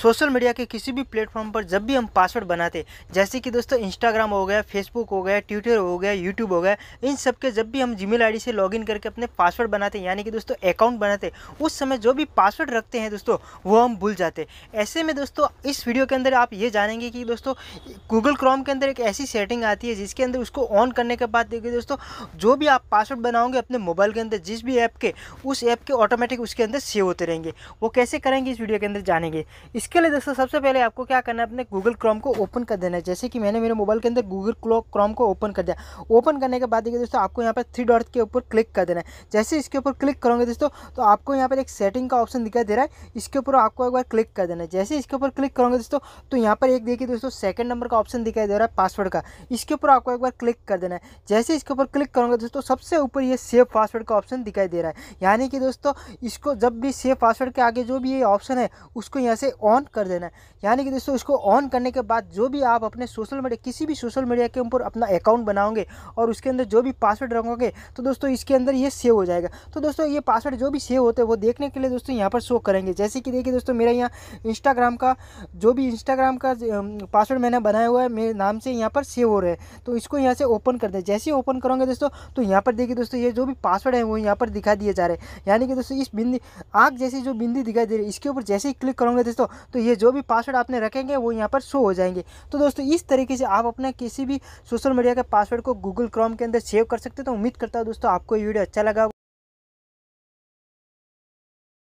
social media के किसी भी प्लेटफॉर्म पर जब भी हम पासवर्ड बनाते जैसे कि दोस्तों इंस्टाग्राम हो गया फेसबुक हो गया ट्विटर हो गया यूट्यूब हो गया इन सब के जब भी हम जीमेल मेल से लॉग करके अपने पासवर्ड बनाते यानी कि दोस्तों अकाउंट बनाते उस समय जो भी पासवर्ड रखते हैं दोस्तों वो हम भूल जाते ऐसे में दोस्तों इस वीडियो के अंदर आप ये जानेंगे कि दोस्तों गूगल क्रोम के अंदर एक ऐसी सेटिंग आती है जिसके अंदर उसको ऑन करने के बाद देखिए दोस्तों जो भी आप पासवर्ड बनाओगे अपने मोबाइल के अंदर जिस भी ऐप के उस ऐप के ऑटोमेटिक उसके अंदर सेव होते रहेंगे वो कैसे करेंगे इस वीडियो के अंदर जानेंगे इस इसके लिए दोस्तों सबसे पहले आपको क्या करना है अपने गूगल क्रोम को ओपन कर देना है जैसे कि मैंने मेरे मोबाइल के अंदर गूगल क्रोम को ओपन कर दिया ओपन करने के बाद देखिए दोस्तों आपको यहाँ पर थ्री डॉट के ऊपर क्लिक कर देना है जैसे इसके ऊपर क्लिक करोगे दोस्तों तो आपको यहाँ पर एक सेटिंग का ऑप्शन दिखाई दे रहा है इसके ऊपर आपको एक बार क्लिक कर देना है जैसे इसके ऊपर क्लिक करोगे दोस्तों तो यहाँ पर एक देखिए दोस्तों सेकंड नंबर का ऑप्शन दिखाई दे रहा है पासवर्ड का इसके ऊपर आपको एक बार क्लिक कर देना है जैसे इसके ऊपर क्लिक करोगे दोस्तों सबसे ऊपर ये सेव पासवर्ड का ऑप्शन दिखाई दे रहा है यानी कि दोस्तों इसको जब भी सेव पासवर्ड के आगे जो भी ये ऑप्शन है उसको यहाँ से ऑन ऑन कर देना है यानी कि दोस्तों इसको ऑन करने के बाद जो भी आप अपने सोशल मीडिया किसी भी सोशल मीडिया के ऊपर अपना अकाउंट बनाओगे और उसके अंदर जो भी पासवर्ड रखोगे तो दोस्तों इसके अंदर ये सेव हो जाएगा तो दोस्तों ये पासवर्ड जो भी सेव होते हैं वो देखने के लिए दोस्तों यहाँ पर शो करेंगे जैसे कि देखिए दोस्तों मेरा यहाँ इंस्टाग्राम का जो भी इंस्टाग्राम का पासवर्ड मैंने बनाया हुआ है मेरे नाम से यहाँ पर सेव हो रहा है तो इसको यहाँ से ओपन कर दें जैसे ही ओपन करोगे दोस्तों तो यहाँ पर देखिए दोस्तों ये जो भी पासवर्ड है वो यहाँ पर दिखा दिए जा रहे हैं यानी कि दोस्तों इस बिंदी आग जैसी जो बिंदी दिखाई दे रही है इसके ऊपर जैसे ही क्लिक करोगे दोस्तों तो ये जो भी पासवर्ड आपने रखेंगे वो यहाँ पर शो हो जाएंगे तो दोस्तों इस तरीके से आप अपने किसी भी सोशल मीडिया के पासवर्ड को गूगल क्रोम के अंदर सेव कर सकते हो तो उम्मीद करता हूँ दोस्तों आपको ये वीडियो अच्छा लगा